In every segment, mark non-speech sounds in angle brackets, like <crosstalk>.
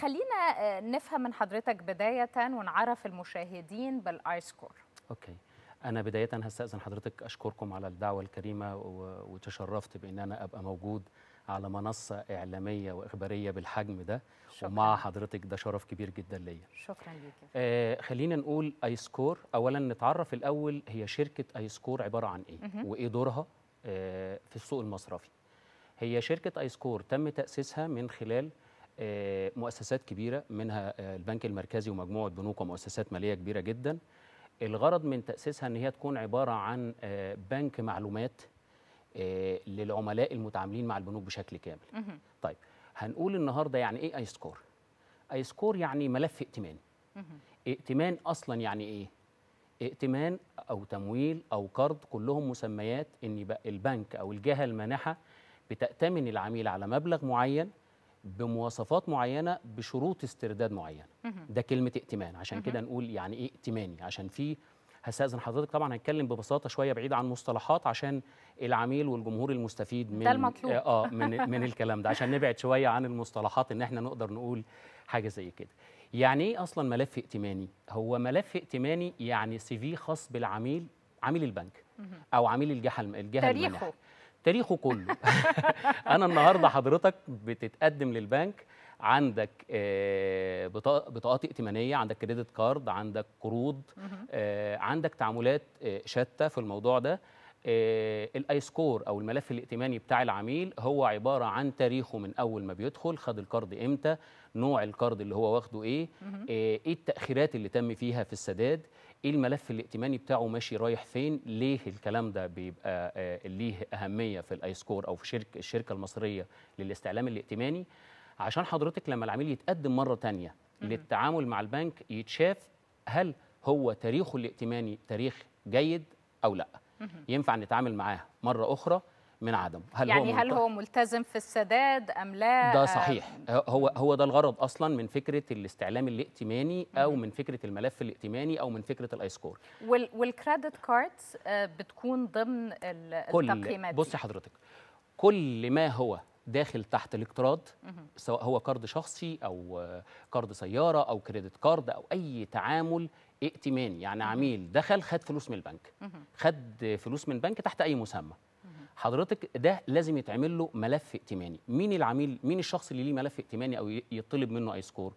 خلينا آه، نفهم من حضرتك بداية ونعرف المشاهدين بالاي سكور اوكي أنا بداية هستأذن حضرتك أشكركم على الدعوة الكريمة وتشرفت بأن أنا أبقى موجود على منصة إعلامية وإخبارية بالحجم ده شكرا. ومع حضرتك ده شرف كبير جدا ليا شكرا ليك آه خلينا نقول اي سكور أولا نتعرف الأول هي شركة اي سكور عبارة عن إيه وإيه دورها آه في السوق المصرفي هي شركة اي سكور تم تأسيسها من خلال آه، مؤسسات كبيرة منها آه، البنك المركزي ومجموعة بنوك ومؤسسات مالية كبيرة جدا الغرض من تأسيسها أن هي تكون عبارة عن آه، بنك معلومات للعملاء المتعاملين مع البنوك بشكل كامل طيب هنقول النهاردة يعني إيه آي سكور آي سكور يعني ملف ائتمان ائتمان أصلا يعني إيه ائتمان أو تمويل أو قرض كلهم مسميات أن يبقى البنك أو الجهة المانحة بتأتمن العميل على مبلغ معين بمواصفات معينه بشروط استرداد معينه ده كلمه ائتمان عشان كده نقول يعني ايه ائتماني عشان في هستأذن حضرتك طبعا هنتكلم ببساطه شويه بعيد عن مصطلحات عشان العميل والجمهور المستفيد من ده المطلوب اه, آه، من <laughs> من الكلام ده عشان نبعد شويه عن المصطلحات ان احنا نقدر نقول حاجه زي كده يعني ايه اصلا ملف ائتماني هو ملف ائتماني يعني سي في خاص بالعميل عميل البنك او عميل الجهه الجهه تاريخه تاريخه كله <laughs> انا النهارده حضرتك بتتقدم للبنك عندك آه، بطاقات ائتمانيه عندك كريدت كارد عندك قروض آه، عندك تعاملات آه، شتى في الموضوع ده آه، الاي سكور او الملف الائتماني بتاع العميل هو عباره عن تاريخه من اول ما بيدخل خد القرض امتى نوع القرض اللي هو واخده ايه آه، ايه التاخيرات اللي تم فيها في السداد ايه الملف الائتماني بتاعه ماشي رايح فين ليه الكلام ده بيبقى آه، ليه اهميه في الاي سكور او في شرك الشركه المصريه للاستعلام الائتماني عشان حضرتك لما العميل يتقدم مره تانية للتعامل مع البنك يتشاف هل هو تاريخه الائتماني تاريخ جيد او لا ينفع نتعامل معاه مره اخرى من عدم هل يعني هو هل هو ملتزم في السداد ام لا ده صحيح هو هو ده الغرض اصلا من فكره الاستعلام الائتماني او من فكره الملف الائتماني او من فكره الايسكور وال والكريدت كاردز آه، بتكون ضمن التقييمات بصي حضرتك كل ما هو داخل تحت الاقتراض سواء هو كارد شخصي او كارد سياره او كريدت كارد او اي تعامل ائتمان يعني عميل دخل خد فلوس من البنك خد فلوس من البنك تحت اي مسمى حضرتك ده لازم يتعمل له ملف ائتماني مين العميل مين الشخص اللي ليه ملف ائتماني او يطلب منه اي سكور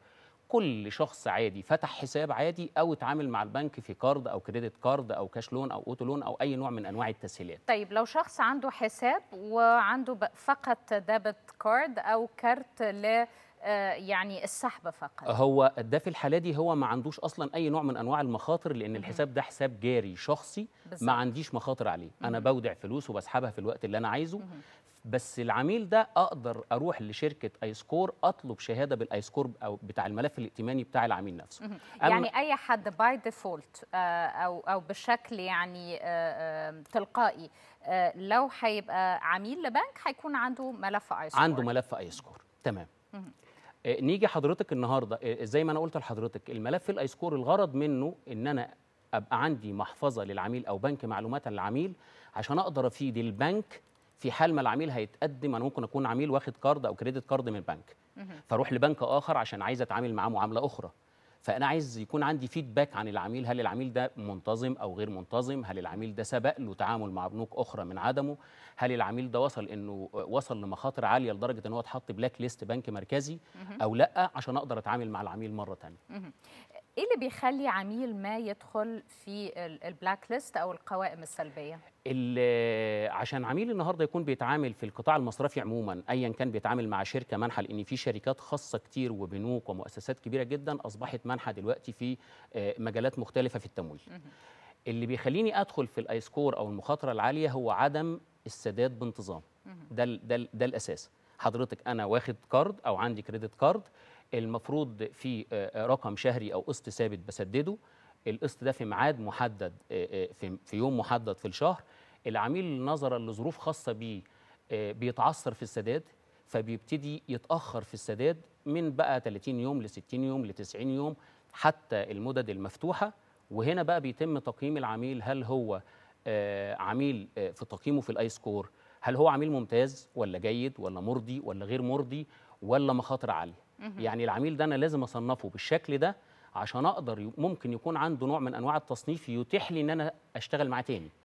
كل شخص عادي فتح حساب عادي او اتعامل مع البنك في كارد او كريدت كارد او كاش لون او اوتو لون او اي نوع من انواع التسهيلات طيب لو شخص عنده حساب وعنده فقط ديبت كارد او كارت ل آه، يعني السحب فقط هو ده في الحاله دي هو ما عندوش اصلا اي نوع من انواع المخاطر لان الحساب ده حساب جاري شخصي ما عنديش مخاطر عليه انا بودع فلوس وبسحبها في الوقت اللي انا عايزه بس العميل ده اقدر اروح لشركه ايسكور اطلب شهاده بالايسكور او بتاع الملف الائتماني بتاع العميل نفسه يعني اي حد باي آه، ديفولت او او بشكل يعني آه، تلقائي لو هيبقى عميل لبنك هيكون عنده ملف ايسكور عنده ملف ايسكور تمام آه، نيجي حضرتك النهارده آه، زي ما انا قلت لحضرتك الملف الايسكور الغرض منه ان انا ابقى عندي محفظه للعميل او بنك معلومات للعميل عشان اقدر افيد البنك في حال ما العميل هيتقدم انا ممكن اكون عميل واخد كارد او كريدت كارد من البنك فاروح لبنك اخر عشان عايز اتعامل معاه معامله اخرى فانا عايز يكون عندي فيدباك عن العميل هل العميل ده منتظم او غير منتظم هل العميل ده سبق له تعامل مع بنوك اخرى من عدمه هل العميل ده وصل انه وصل لمخاطر عاليه لدرجه ان هو اتحط بلاك ليست بنك مركزي او لا عشان اقدر اتعامل مع العميل مره ثانيه ايه اللي بيخلي عميل ما يدخل في البلاك ليست او القوائم السلبيه عشان عميل النهارده يكون بيتعامل في القطاع المصرفي عموما ايا كان بيتعامل مع شركه منحه لان في شركات خاصه كتير وبنوك ومؤسسات كبيره جدا اصبحت منحه دلوقتي في آه، مجالات مختلفه في التمويل. اللي بيخليني ادخل في الاي سكور او المخاطره العاليه هو عدم السداد بانتظام. ده ده ده الاساس. حضرتك انا واخد كارد او عندي كريدت كارد المفروض في آه، آه، رقم شهري او قسط ثابت بسدده القسط ده في ميعاد محدد في يوم محدد في الشهر العميل نظرا لظروف خاصه بيه آه، بيتعثر في السداد فبيبتدي يتاخر في السداد من بقى 30 يوم ل 60 يوم ل 90 يوم حتى المدد المفتوحه وهنا بقى بيتم تقييم العميل هل هو آه، عميل آه، في تقييمه في الاي سكور هل هو عميل ممتاز ولا جيد ولا مرضي ولا غير مرضي ولا مخاطر عاليه يعني العميل ده انا لازم اصنفه بالشكل ده عشان اقدر ممكن يكون عنده نوع من انواع التصنيف يتيح لي ان انا اشتغل معاه تاني